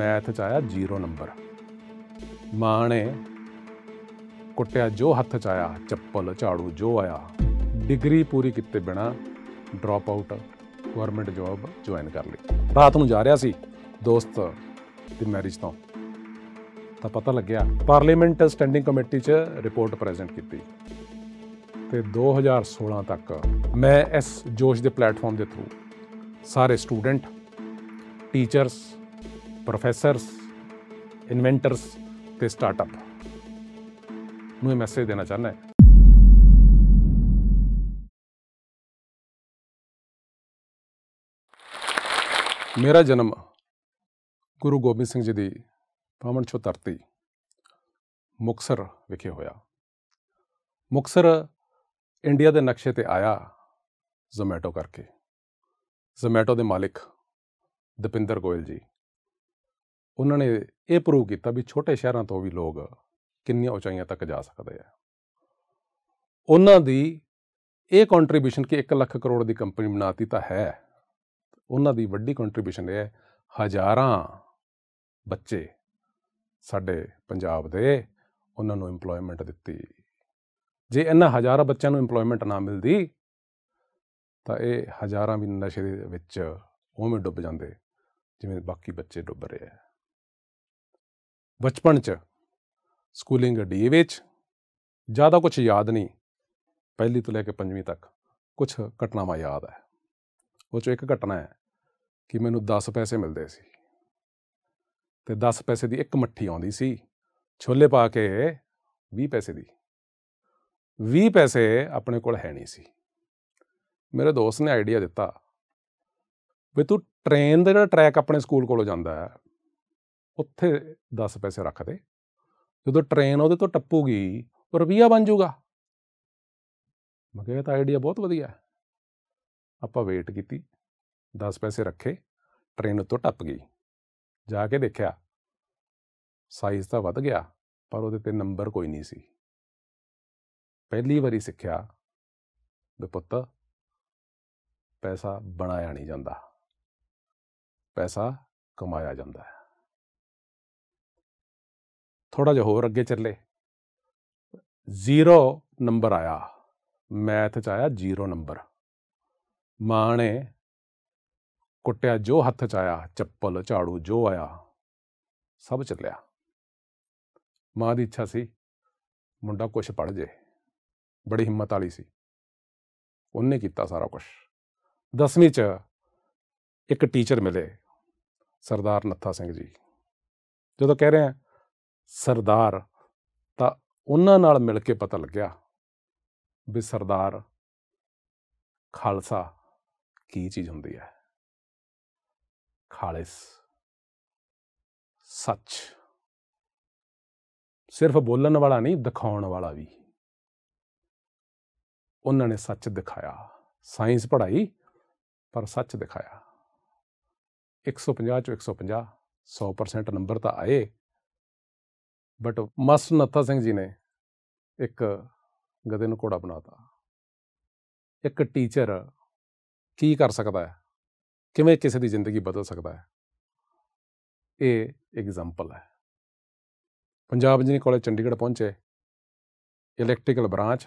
math ਚ ਆਇਆ 0 number ਮਾਂ ਨੇ ਕੁੱਟਿਆ ਜੋ ਹੱਥ ਚ ਆਇਆ ਚੱਪਲ ਝਾੜੂ ਜੋ ਆਇਆ ਡਿਗਰੀ ਪੂਰੀ ਕੀਤੇ ਬਿਨਾ drop out government job join ਕਰ ਲਈ ਰਾਤ ਨੂੰ ਜਾ ਰਿਹਾ ਸੀ ਦੋਸਤ ਦੀ ਮੈਰਿਜ ਤੋਂ ਤਾਂ ਪਤਾ ਲੱਗਿਆ ਪਾਰਲੀਮੈਂਟ ਸਟੈਂਡਿੰਗ ਕਮੇਟੀ 'ਚ ਰਿਪੋਰਟ ਪ੍ਰੈਜ਼ੈਂਟ ਕੀਤੀ ਤੇ 2016 ਤੱਕ ਮੈਂ ਇਸ ਜੋਸ਼ ਦੇ ਪਲੇਟਫਾਰਮ ਦੇ ਥਰੂ ਸਾਰੇ ਸਟੂਡੈਂਟ ਟੀਚਰਸ ਪ੍ਰੋਫੈਸਰਸ ਇਨਵੈਂਟਰਸ ਤੇ ਸਟਾਰਟਅਪ ਨੂੰ ਇਹ ਮੈਸੇਜ ਦੇਣਾ ਚਾਹੁੰਦਾ ਹਾਂ ਮੇਰਾ ਜਨਮ ਗੁਰੂ ਗੋਬਿੰਦ ਸਿੰਘ ਜੀ ਦੀ ਪਾਵਨ ਛੋ ਧਰਤੀ ਮੁਕਸਰ ਵਿਖੇ ਹੋਇਆ ਮੁਕਸਰ ਇੰਡੀਆ ਦੇ ਨਕਸ਼ੇ ਤੇ ਆਇਆ ਜ਼ੋਮੈਟੋ ਕਰਕੇ ਜ਼ੋਮੈਟੋ ਦੇ ਮਾਲਕ ਦਪਿੰਦਰ ਗੋਇਲ ਜੀ ਉਹਨਾਂ ਨੇ ਇਹ ਪ੍ਰੂਵ ਕੀਤਾ ਵੀ ਛੋਟੇ ਸ਼ਹਿਰਾਂ ਤੋਂ ਵੀ ਲੋਕ ਕਿੰਨੀਆਂ ਉਚਾਈਆਂ ਤੱਕ ਜਾ ਸਕਦੇ ਆ ਉਹਨਾਂ ਦੀ ਇਹ ਕੰਟਰੀਬਿਊਸ਼ਨ ਕਿ 1 ਲੱਖ ਕਰੋੜ ਦੀ ਕੰਪਨੀ ਬਣਾਤੀ ਤਾਂ ਹੈ ਉਹਨਾਂ ਦੀ ਵੱਡੀ ਕੰਟਰੀਬਿਊਸ਼ਨ ਇਹ ਹੈ ਹਜ਼ਾਰਾਂ ਬੱਚੇ ਸਾਡੇ ਪੰਜਾਬ ਦੇ ਉਹਨਾਂ ਨੂੰ ਏਮਪਲੋਇਮੈਂਟ ਦਿੱਤੀ ਜੇ ਇਹਨਾਂ ਹਜ਼ਾਰਾਂ ਬੱਚਿਆਂ ਨੂੰ ਏਮਪਲੋਇਮੈਂਟ ਨਾ ਮਿਲਦੀ ਤਾਂ ਇਹ ਹਜ਼ਾਰਾਂ ਵੀ ਨਸ਼ੇ ਦੇ ਵਿੱਚ ਉਵੇਂ ਡੁੱਬ ਜਾਂਦੇ ਜਿਵੇਂ ਬਾਕੀ ਬੱਚੇ ਡੁੱਬ ਰਹੇ ਆ ਬਚਪਨ 'ਚ ਸਕੂਲਿੰਗ ਡੀ ਵਿੱਚ ਜ਼ਿਆਦਾ ਕੁਝ ਯਾਦ ਨਹੀਂ ਪਹਿਲੀ ਤੋਂ ਲੈ ਕੇ ਪੰਜਵੀਂ ਤੱਕ ਕੁਝ ਘਟਨਾਵਾਂ ਯਾਦ ਹੈ ਉਹ ਚ ਇੱਕ ਘਟਨਾ ਹੈ ਕਿ ਮੈਨੂੰ 10 ਪੈਸੇ ਮਿਲਦੇ ਸੀ ਤੇ 10 ਪੈਸੇ ਦੀ ਇੱਕ ਮੱਠੀ ਆਉਂਦੀ ਸੀ ਛੋਲੇ ਪਾ ਕੇ 20 ਪੈਸੇ ਦੀ 20 ਪੈਸੇ ਆਪਣੇ ਕੋਲ ਹੈ ਨਹੀਂ ਸੀ ਮੇਰੇ ਦੋਸਤ ਨੇ ਆਈਡੀਆ ਦਿੱਤਾ ਵੀ ਤੂੰ ਟ੍ਰੇਨ ਦਾ ਜਿਹੜਾ ਟਰੈਕ ਆਪਣੇ ਸਕੂਲ ਕੋਲੋਂ ਜਾਂਦਾ ਹੈ ਉੱਥੇ 10 ਪੈਸੇ ਰੱਖ ਦੇ ਜਦੋਂ ਟ੍ਰੇਨ ਉਹਦੇ ਤੋਂ ਟੱਪੂਗੀ ਉਹ ਰੁਪਈਆ ਬਣ ਜਾਊਗਾ ਮੈਂ ਕਿਹਾ ਤਾਂ ਆਈਡੀਆ ਬਹੁਤ ਵਧੀਆ ਹੈ ਆਪਾਂ ਵੇਟ ਕੀਤੀ 10 ਪੈਸੇ ਰੱਖੇ ਟ੍ਰੇਨ ਉੱਤੋਂ ਟੱਪ ਗਈ ਜਾ ਕੇ ਦੇਖਿਆ ਸਾਈਜ਼ ਤਾਂ ਵੱਧ ਗਿਆ ਪਰ ਉਹਦੇ ਤੇ ਨੰਬਰ ਕੋਈ ਨਹੀਂ ਸੀ ਪਹਿਲੀ ਵਾਰੀ ਸਿੱਖਿਆ ਵੀ ਪੁੱਤ ਪੈਸਾ ਬਣਾਇਆ ਨਹੀਂ ਜਾਂਦਾ ਪੈਸਾ ਕਮਾਇਆ ਜਾਂਦਾ ਹੈ ਥੋੜਾ ਜਿਹਾ ਹੋਰ ਅੱਗੇ ਚੱਲੇ ਜ਼ੀਰੋ ਨੰਬਰ ਆਇਆ ਮੈਥ ਚ ਆਇਆ ਜ਼ੀਰੋ ਨੰਬਰ ਮਾਂ ਨੇ ਕੁੱਟਿਆ ਜੋ ਹੱਥ ਚ ਆਇਆ ਚੱਪਲ ਝਾੜੂ ਜੋ ਆਇਆ ਸਭ ਚੱਲਿਆ ਮਾਂ ਦੀ ਇੱਛਾ ਸੀ ਮੁੰਡਾ ਕੁਛ ਪੜ ਜੇ ਬੜੀ ਹਿੰਮਤ ਵਾਲੀ ਸੀ ਉਹਨੇ ਕੀਤਾ ਸਾਰਾ ਕੁਝ 10ਵੀਂ ਚ ਇੱਕ ਟੀਚਰ ਮਿਲੇ ਸਰਦਾਰ ਨੱਥਾ ਸਿੰਘ ਜੀ ਜਦੋਂ ਕਹਿ ਰਹੇ ਆ ਸਰਦਾਰ ਤਾਂ ਉਹਨਾਂ ਨਾਲ ਮਿਲ ਕੇ ਪਤਾ ਲੱਗਿਆ ਵੀ ਸਰਦਾਰ ਖਾਲਸਾ ਕੀ ਚੀਜ਼ ਹੁੰਦੀ ਹੈ ਖਾਲਿਸ ਸੱਚ ਸਿਰਫ ਬੋਲਣ ਵਾਲਾ ਨਹੀਂ ਦਿਖਾਉਣ ਵਾਲਾ ਵੀ ਉਹਨਾਂ ਨੇ ਸੱਚ ਦਿਖਾਇਆ ਸਾਇੰਸ ਪੜ੍ਹਾਈ ਪਰ ਸੱਚ ਦਿਖਾਇਆ 150 ਚੋਂ 150 100% ਨੰਬਰ ਤਾਂ ਆਏ ਬਟ ਮਾਸਟਰ ਨੱਥਾ ਸਿੰਘ ਜੀ ਨੇ ਇੱਕ ਗਦੇ ਨੂੰ ਘੋੜਾ ਬਣਾਤਾ ਇੱਕ ਟੀਚਰ ਕੀ ਕਰ ਸਕਦਾ ਹੈ ਕਿਵੇਂ ਕਿਸੇ ਦੀ ਜ਼ਿੰਦਗੀ ਬਦਲ ਸਕਦਾ ਹੈ ਇਹ ਐਗਜ਼ਾਮਪਲ ਹੈ ਪੰਜਾਬ ਇੰਜੀਨੀਅਰਿੰਗ ਕੋਲੇ ਚੰਡੀਗੜ੍ਹ ਪਹੁੰਚੇ ਇਲੈਕਟ੍ਰੀਕਲ ਬ੍ਰਾਂਚ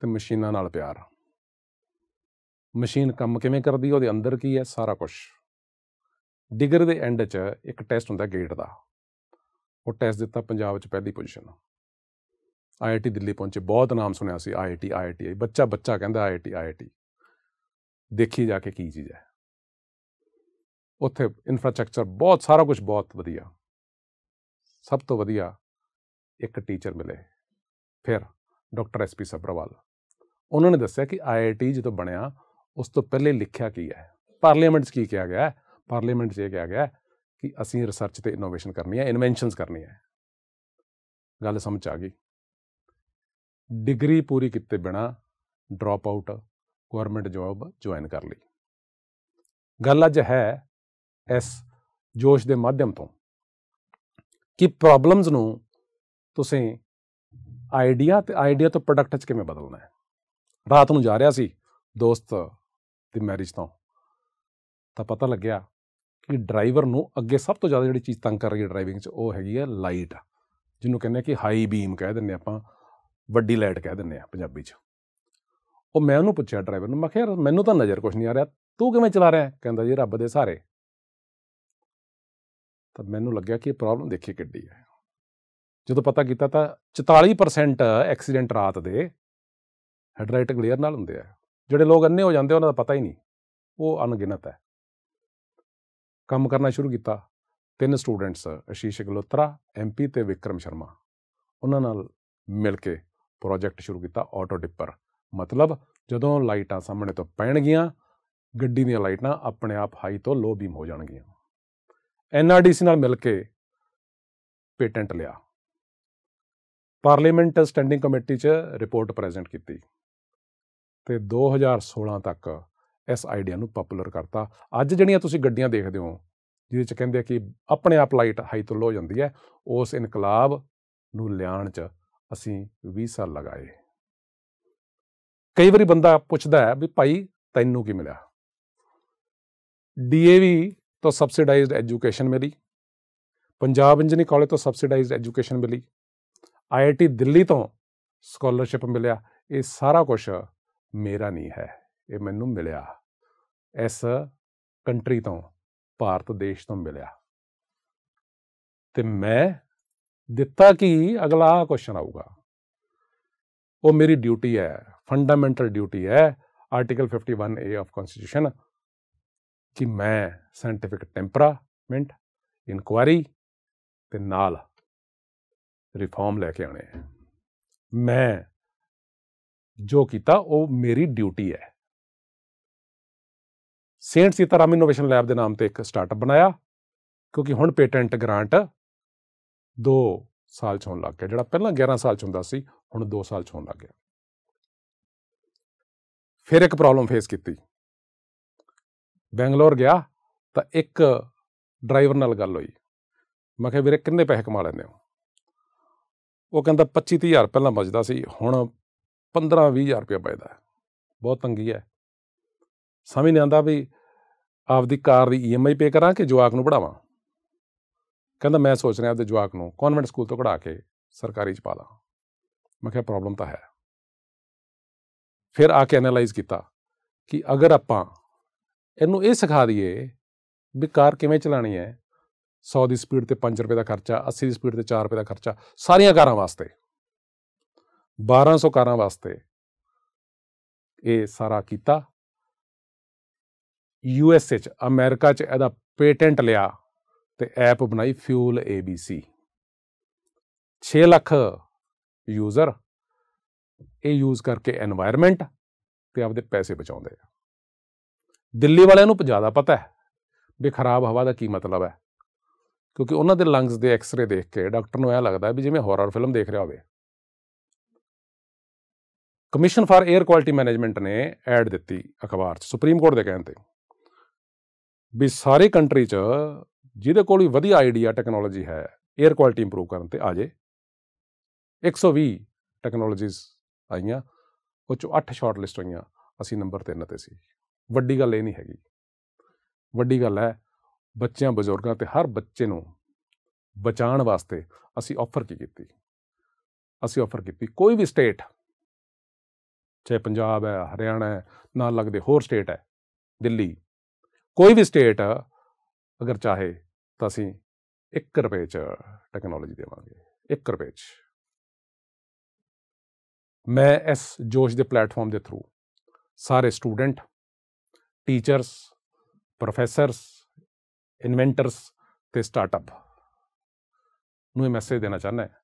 ਤੇ ਮਸ਼ੀਨਾਂ ਨਾਲ ਪਿਆਰ ਮਸ਼ੀਨ ਕੰਮ ਕਿਵੇਂ ਕਰਦੀ ਹੈ ਉਹਦੇ ਅੰਦਰ ਕੀ ਹੈ ਸਾਰਾ ਕੁਝ ਡਿਗਰ ਦੇ ਐਂਡ 'ਚ ਇੱਕ ਟੈਸਟ ਹੁੰਦਾ ਗੇਟ ਦਾ ਉਹ ਟੈਸਟ ਦਿੱਤਾ ਪੰਜਾਬ ਵਿੱਚ ਪਹਿਲੀ ਪੋਜੀਸ਼ਨ ਆਈਆਈਟੀ ਦਿੱਲੀ ਪਹੁੰਚੇ ਬਹੁਤ ਨਾਮ ਸੁਣਿਆ ਸੀ ਆਈਆਈਟੀ ਆਈਆਈਟੀ ਬੱਚਾ ਬੱਚਾ ਕਹਿੰਦਾ ਆਈਆਈਟੀ ਆਈਆਈਟੀ ਦੇਖੀ ਜਾ ਕੇ ਕੀ ਚੀਜ਼ ਹੈ ਉੱਥੇ ਇਨਫਰਾਸਟ੍ਰਕਚਰ ਬਹੁਤ ਸਾਰਾ ਕੁਝ ਬਹੁਤ ਵਧੀਆ ਸਭ ਤੋਂ ਵਧੀਆ ਇੱਕ ਟੀਚਰ ਮਿਲੇ ਫਿਰ ਡਾਕਟਰ ਐਸ ਪੀ ਸਬਰਵਾਲ ਉਹਨਾਂ ਨੇ ਦੱਸਿਆ ਕਿ ਆਈਆਈਟੀ ਜਦੋਂ ਬਣਿਆ ਉਸ ਤੋਂ ਪਹਿਲੇ ਲਿਖਿਆ ਕੀ ਹੈ ਪਾਰਲੀਮੈਂਟ 'ਚ ਕੀ ਕਿਹਾ ਗਿਆ ਹੈ ਪਾਰਲੀਮੈਂਟ 'ਚ ਇਹ ਕਿਹਾ ਗਿਆ ਹੈ ਕਿ ਅਸੀਂ ਰਿਸਰਚ ਤੇ ਇਨੋਵੇਸ਼ਨ ਕਰਨੀ ਹੈ ਇਨਵੈਂਸ਼ਨਸ ਕਰਨੀ ਹੈ ਗੱਲ ਸਮਝ ਆ ਗਈ ਡਿਗਰੀ ਪੂਰੀ ਕੀਤੇ ਬਿਨਾ drop out government job join ਕਰ ਲਈ ਗੱਲ ਅੱਜ ਹੈ ਇਸ ਜੋਸ਼ ਦੇ ਮਾਧਿਅਮ ਤੋਂ ਕਿ ਪ੍ਰੋਬਲਮਸ ਨੂੰ ਤੁਸੀਂ ਆਈਡੀਆ ਤੇ ਆਈਡੀਆ ਤੋਂ ਪ੍ਰੋਡਕਟ 'ਚ ਕਿਵੇਂ ਬਦਲਣਾ ਹੈ ਰਾਤ ਨੂੰ ਜਾ ਰਿਹਾ ਸੀ ਦੋਸਤ ਦੀ ਮੈਰਿਜ ਤੋਂ ਤਾਂ ਪਤਾ ਲੱਗਿਆ ਕਿ ਡਰਾਈਵਰ ਨੂੰ ਅੱਗੇ ਸਭ ਤੋਂ ਜ਼ਿਆਦਾ ਜਿਹੜੀ ਚੀਜ਼ ਤੰਗ ਕਰ ਰਹੀ ਹੈ ਡਰਾਈਵਿੰਗ 'ਚ ਉਹ ਹੈਗੀ ਹੈ ਲਾਈਟ ਜਿਹਨੂੰ ਕਹਿੰਦੇ ਕਿ ਹਾਈ ਬੀਮ ਕਹਿ ਦਿੰਦੇ ਆਪਾਂ ਵੱਡੀ ਲਾਈਟ ਕਹਿ ਦਿੰਦੇ ਆ ਪੰਜਾਬੀ 'ਚ ਉਹ ਮੈਂ ਉਹਨੂੰ ਪੁੱਛਿਆ ਡਰਾਈਵਰ ਨੂੰ ਮੈਂ ਕਿਹਾ ਯਾਰ ਮੈਨੂੰ ਤਾਂ ਨਜ਼ਰ ਕੁਝ ਨਹੀਂ ਆ ਰਿਹਾ ਤੂੰ ਕਿਵੇਂ ਚਲਾ ਰਿਹਾ ਕਹਿੰਦਾ ਜੀ ਰੱਬ ਦੇ ਸਾਰੇ ਤਾਂ ਮੈਨੂੰ ਲੱਗਿਆ ਕਿ ਇਹ ਪ੍ਰੋਬਲਮ ਦੇਖੀ ਕਿੱਡੀ ਹੈ ਜਦੋਂ ਪਤਾ ਕੀਤਾ ਤਾਂ 44% ਐਕਸੀਡੈਂਟ ਰਾਤ ਦੇ ਹੈਡਲਾਈਟ ਗਲੇਅਰ ਨਾਲ ਹੁੰਦੇ ਆ ਜਿਹੜੇ ਲੋਕ ਅੰਨੇ ਹੋ ਜਾਂਦੇ ਉਹਨਾਂ ਦਾ ਪਤਾ ਹੀ ਨਹੀਂ ਉਹ ਅਣਗਿਣਤ ਹੈ ਕੰਮ ਕਰਨਾ ਸ਼ੁਰੂ ਕੀਤਾ ਤਿੰਨ ਸਟੂਡੈਂਟਸ ਅਸ਼ੀਸ਼ ਗਲੋਤਰਾ ਐਮਪੀ ਤੇ ਵਿਕਰਮ ਸ਼ਰਮਾ ਉਹਨਾਂ ਨਾਲ ਮਿਲ ਕੇ ਪ੍ਰੋਜੈਕਟ ਸ਼ੁਰੂ ਕੀਤਾ ਆਟੋ ਡਿੱਪਰ ਮਤਲਬ ਜਦੋਂ ਲਾਈਟਾਂ ਸਾਹਮਣੇ ਤੋਂ ਪੈਣਗੀਆਂ ਗੱਡੀ ਦੀਆਂ ਲਾਈਟਾਂ ਆਪਣੇ ਆਪ ਹਾਈ ਤੋਂ ਲੋ ਬੀਮ ਹੋ ਜਾਣਗੀਆਂ ਐਨਆਰਡੀਸੀ ਨਾਲ ਮਿਲ ਕੇ ਪੇਟੈਂਟ ਲਿਆ ਪਾਰਲੀਮੈਂਟ ਸਟੈਂਡਿੰਗ ਕਮੇਟੀ 'ਚ ਰਿਪੋਰਟ ਪ੍ਰੈਜ਼ੈਂਟ ਕੀਤੀ ਤੇ 2016 ਤੱਕ ਇਸ ਆਈਡੀਆ ਨੂੰ ਪਪੂਲਰ ਕਰਤਾ ਅੱਜ ਜਿਹੜੀਆਂ ਤੁਸੀਂ ਗੱਡੀਆਂ ਦੇਖਦੇ ਹੋ ਜਿਹਦੇ ਚ ਕਹਿੰਦੇ ਆ ਕਿ ਆਪਣੇ ਆਪ ਲਾਈਟ ਹਾਈ ਤੋਂ ਲੋ ਹੋ ਜਾਂਦੀ ਹੈ ਉਸ ਇਨਕਲਾਬ ਨੂੰ ਲਿਆਣ ਚ ਅਸੀਂ 20 ਸਾਲ ਲਗਾਏ ਕਈ ਵਾਰੀ ਬੰਦਾ ਪੁੱਛਦਾ ਹੈ ਵੀ ਭਾਈ ਤੈਨੂੰ ਕੀ ਮਿਲਿਆ ਡੀਏਵੀ ਤੋਂ ਸਬਸਿਡਾਈਜ਼ਡ ਐਜੂਕੇਸ਼ਨ ਮਿਲੀ ਪੰਜਾਬ ਇੰਜੀਨੀਅਰ ਕਾਲਜ ਤੋਂ ਸਬਸਿਡਾਈਜ਼ਡ ਐਜੂਕੇਸ਼ਨ ਮਿਲੀ ਆਈਆਈਟੀ ਦਿੱਲੀ ਤੋਂ ਸਕਾਲਰਸ਼ਿਪ ਮਿਲਿਆ ਇਹ ਸਾਰਾ ਕੁਝ ਮੇਰਾ ਨਹੀਂ ਹੈ ਇਹ ਮੈਨੂੰ ਮਿਲਿਆ ਇਸ ਕੰਟਰੀ ਤੋਂ ਭਾਰਤ ਦੇਸ਼ ਤੋਂ ਮਿਲਿਆ ਤੇ ਮੈਂ ਦਿੱਤਾ ਕਿ ਅਗਲਾ ਕੁਐਸਚਨ ਆਊਗਾ ਉਹ ਮੇਰੀ ਡਿਊਟੀ ਹੈ ਫੰਡਾਮੈਂਟਲ ਡਿਊਟੀ ਹੈ ਆਰਟੀਕਲ 51A ਆਫ ਕਨਸਟੀਟਿਊਸ਼ਨ ਕਿ ਮੈਂ ਸਾਇੰਟਿਫਿਕ ਟੈਂਪਰਾਮੈਂਟ ਇਨਕੁਆਇਰੀ ਤੇ ਨਾਲ ਰਿਫਾਰਮ ਲੈ ਕੇ ਆਣੇ ਮੈਂ ਜੋ ਕੀਤਾ ਉਹ ਮੇਰੀ ਡਿਊਟੀ ਹੈ ਸੇਂਟ ਸੀਤਾਰਾਮ ਇਨੋਵੇਸ਼ਨ ਲੈਬ ਦੇ ਨਾਮ ਤੇ ਇੱਕ ਸਟਾਰਟਅਪ ਬਣਾਇਆ ਕਿਉਂਕਿ ਹੁਣ ਪੇਟੈਂਟ ਗ੍ਰਾਂਟ 2 ਸਾਲ ਚ ਹੋਣ ਲੱਗ ਗਿਆ ਜਿਹੜਾ ਪਹਿਲਾਂ 11 ਸਾਲ ਚ ਹੁੰਦਾ ਸੀ ਹੁਣ 2 ਸਾਲ ਚ ਹੋਣ ਲੱਗ ਗਿਆ ਫਿਰ ਇੱਕ ਪ੍ਰੋਬਲਮ ਫੇਸ ਕੀਤੀ ਬੈਂਗਲੌਰ ਗਿਆ ਤਾਂ ਇੱਕ ਡਰਾਈਵਰ ਨਾਲ ਗੱਲ ਹੋਈ ਮੈਂ ਕਿਹਾ ਵੀਰੇ ਕਿੰਨੇ ਪੈਸੇ ਕਮਾ ਲੈਂਦੇ ਹੋ ਉਹ ਕਹਿੰਦਾ 25000 ਪਹਿਲਾਂ ਬਚਦਾ ਸੀ ਹੁਣ 15 20000 ਰੁਪਏ ਬਚਦਾ ਬਹੁਤ ਤੰਗੀ ਹੈ ਸਮਝ ਨਹੀਂ ਆਂਦਾ ਵੀ ਆਪਦੀ ਕਾਰ ਦੀ ਈਐਮਆਈ e ਪੇ ਕਰਾਂ ਕਿ ਜਵਾਕ ਨੂੰ ਪੜਾਵਾਂ ਕਹਿੰਦਾ ਮੈਂ ਸੋਚ ਰਿਹਾ ਆਪਦੇ ਜਵਾਕ ਨੂੰ ਕਨਵੈਂਟ ਸਕੂਲ ਤੋਂ ਕਢਾ ਕੇ ਸਰਕਾਰੀ ਚ ਪਾ ਦਾਂ ਮੈਂ ਕਿਹਾ ਪ੍ਰੋਬਲਮ ਤਾਂ ਹੈ ਫਿਰ ਆ ਕੇ ਐਨਲਾਈਜ਼ ਕੀਤਾ ਕਿ ਅਗਰ ਆਪਾਂ ਇਹਨੂੰ ਇਹ ਸਿਖਾ ਦਈਏ ਵੀ ਕਾਰ ਕਿਵੇਂ ਚਲਾਣੀ ਹੈ 100 ਦੀ ਸਪੀਡ ਤੇ 5 ਰੁਪਏ ਦਾ ਖਰਚਾ 80 ਦੀ ਸਪੀਡ ਤੇ 4 ਰੁਪਏ ਦਾ ਖਰਚਾ ਸਾਰੀਆਂ ਕਾਰਾਂ ਵਾਸਤੇ 1200 ਕਾਰਾਂ ਵਾਸਤੇ ਇਹ ਸਾਰਾ ਕੀਤਾ ਯੂ ਐਸ ਏ ਚ ਅਮਰੀਕਾ ਚ ਇਹਦਾ ਪੇਟੈਂਟ ਲਿਆ ਤੇ ਐਪ ਬਣਾਈ ਫਿਊਲ ABC 6 ਲੱਖ ਯੂਜ਼ਰ ਇਹ ਯੂਜ਼ ਕਰਕੇ এনवायरमेंट ਤੇ ਆਪਦੇ ਪੈਸੇ ਬਚਾਉਂਦੇ ਆ ਦਿੱਲੀ ਵਾਲਿਆਂ ਨੂੰ ਜ਼ਿਆਦਾ ਪਤਾ ਹੈ ਵੀ ਖਰਾਬ ਹਵਾ ਦਾ ਕੀ ਮਤਲਬ ਹੈ ਕਿਉਂਕਿ ਉਹਨਾਂ ਦੇ ਲੰਗਸ ਦੇ ਐਕਸ-ਰੇ ਦੇਖ ਕੇ ਡਾਕਟਰ ਨੂੰ ਇਹ ਲੱਗਦਾ ਵੀ ਜਿਵੇਂ ਹਾਰਰ ਫਿਲਮ ਦੇਖ ਰਿਹਾ ਹੋਵੇ commission for air quality management ਨੇ ਐਡ ਦਿੱਤੀ ਅਖਬਾਰ 'ਚ ਸੁਪਰੀਮ ਕੋਰਟ ਦੇ ਕਹਿਣ ਤੇ ਵੀ ਸਾਰੇ ਕੰਟਰੀ 'ਚ ਜਿਹਦੇ ਕੋਲ ਵੀ ਵਧੀਆ ਆਈਡੀਆ ਟੈਕਨੋਲੋਜੀ ਹੈ 에ਅਰ ਕੁਆਲਿਟੀ ਇੰਪਰੂਵ ਕਰਨ ਤੇ ਆ ਜੇ 120 ਟੈਕਨੋਲੋਜੀਜ਼ ਆਈਆਂ ਉਹ ਚੋਂ 8 ਸ਼ਾਰਟ ਲਿਸਟ ਹੋਈਆਂ ਅਸੀਂ ਨੰਬਰ 3 ਤੇ ਸੀ ਵੱਡੀ ਗੱਲ ਇਹ ਨਹੀਂ ਹੈਗੀ ਵੱਡੀ ਗੱਲ ਹੈ ਬੱਚਿਆਂ ਬਜ਼ੁਰਗਾਂ ਤੇ ਹਰ ਬੱਚੇ ਨੂੰ ਬਚਾਉਣ ਵਾਸਤੇ ਅਸੀਂ ਆਫਰ ਕੀ ਕੀਤੀ ਅਸੀਂ ਆਫਰ ਕੀਤੀ ਕੋਈ ਵੀ ਸਟੇਟ ਚਾਹੇ ਪੰਜਾਬ ਹੈ ਹਰਿਆਣਾ ਹੈ ਨਾਲ ਲੱਗਦੇ ਹੋਰ ਸਟੇਟ ਹੈ ਦਿੱਲੀ ਕੋਈ ਵੀ ਸਟੇਟ ਅਗਰ ਚਾਹੇ ਤਾਂ ਅਸੀਂ 1 ਰੁਪਏ 'ਚ ਟੈਕਨੋਲੋਜੀ ਦੇਵਾਂਗੇ 1 ਰੁਪਏ 'ਚ ਮੈਂ ਇਸ ਜੋਸ਼ ਦੇ ਪਲੇਟਫਾਰਮ ਦੇ ਥਰੂ ਸਾਰੇ ਸਟੂਡੈਂਟ ਟੀਚਰਸ ਪ੍ਰੋਫੈਸਰਸ ਇਨਵੈਂਟਰਸ ਤੇ ਸਟਾਰਟਅਪ ਨੂੰ ਇਹ ਮੈਸੇਜ ਦੇਣਾ ਚਾਹੁੰਦਾ ਹਾਂ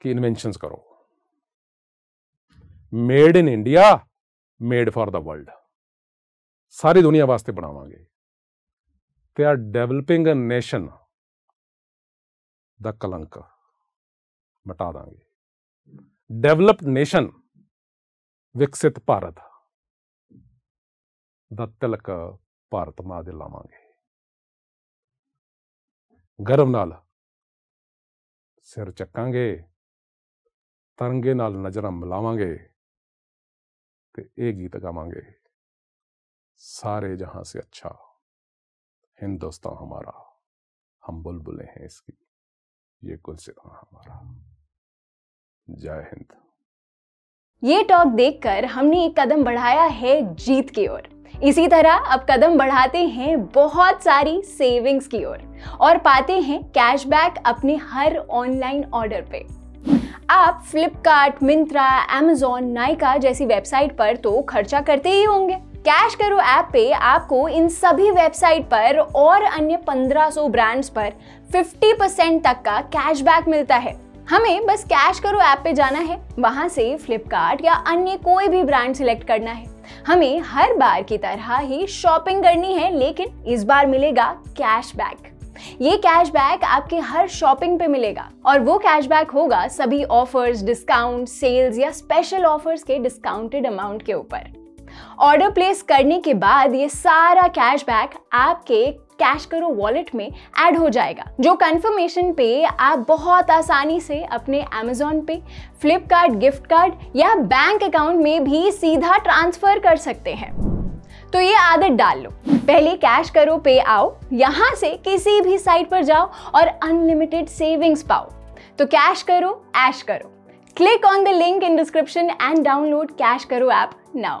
ਕਿ ਇਨਵੈਂਸ਼ਨਸ ਕਰੋ made in India made for the world ਸਾਰੀ ਦੁਨੀਆ ਵਾਸਤੇ ਬਣਾਵਾਂਗੇ ਤੇ ਆ ਡਿਵੈਲਪਿੰਗ ਅ ਨੇਸ਼ਨ ਦਾ ਕਲੰਕ ਮਿਟਾ ਦਾਂਗੇ ਡਿਵੈਲਪਡ ਨੇਸ਼ਨ ਵਿਕਸਿਤ ਭਾਰਤ ਦਾ ਤਿਲਕ ਭਾਰਤ ਮਾ ਦੇ ਲਾਵਾਂਗੇ ਗਰਵ ਨਾਲ ਸਿਰ ਚੱਕਾਂਗੇ ਤਰੰਗੇ ਨਾਲ ਨਜ਼ਰਾਂ ਮਿਲਾਵਾਂਗੇ ਤੇ ਇਹ ਗੀਤ ਗਾਵਾਂਗੇ सारे जहां से अच्छा हिंदुस्तान हमारा हम बुलबुलें हैं इसकी ये गुलसितान हमारा जय हिंद ये टॉक देखकर हमने एक कदम बढ़ाया है जीत की ओर इसी तरह अब कदम बढ़ाते हैं बहुत सारी सेविंग्स की ओर और, और पाते हैं कैशबैक अपने हर ऑनलाइन ऑर्डर पे आप फ्लिपकार्ट मिंत्रा एमेजोन नाइका जैसी वेबसाइट पर तो खर्चा करते ही होंगे कैश करो ऐप पे आपको इन सभी वेबसाइट पर और अन्य 1500 ब्रांड्स पर 50% तक का कैशबैक मिलता है हमें बस कैश करो ऐप पे जाना है वहां से फ्लिपकार्ट या अन्य कोई भी ब्रांड सिलेक्ट करना है हमें हर बार की तरह ही शॉपिंग करनी है लेकिन इस बार मिलेगा कैशबैक ये कैशबैक आपके हर शॉपिंग पे मिलेगा और वो कैशबैक होगा सभी ऑफर्स डिस्काउंट सेल्स या स्पेशल ऑफर्स के डिस्काउंटेड अमाउंट के ऊपर ऑर्डर प्लेस करने के बाद ये सारा कैशबैक आपके कैश करो वॉलेट में ऐड हो जाएगा जो कंफर्मेशन पे आप बहुत आसानी से अपने Amazon pay Flipkart gift card या बैंक अकाउंट में भी सीधा ट्रांसफर कर सकते हैं तो ये आदत डाल लो पहले कैश करो पे आओ यहाँ से किसी भी साइट पर जाओ और अनलिमिटेड सेविंग्स पाओ तो कैश करो ऐश करो click on the link in description and download cash करो ऐप नाउ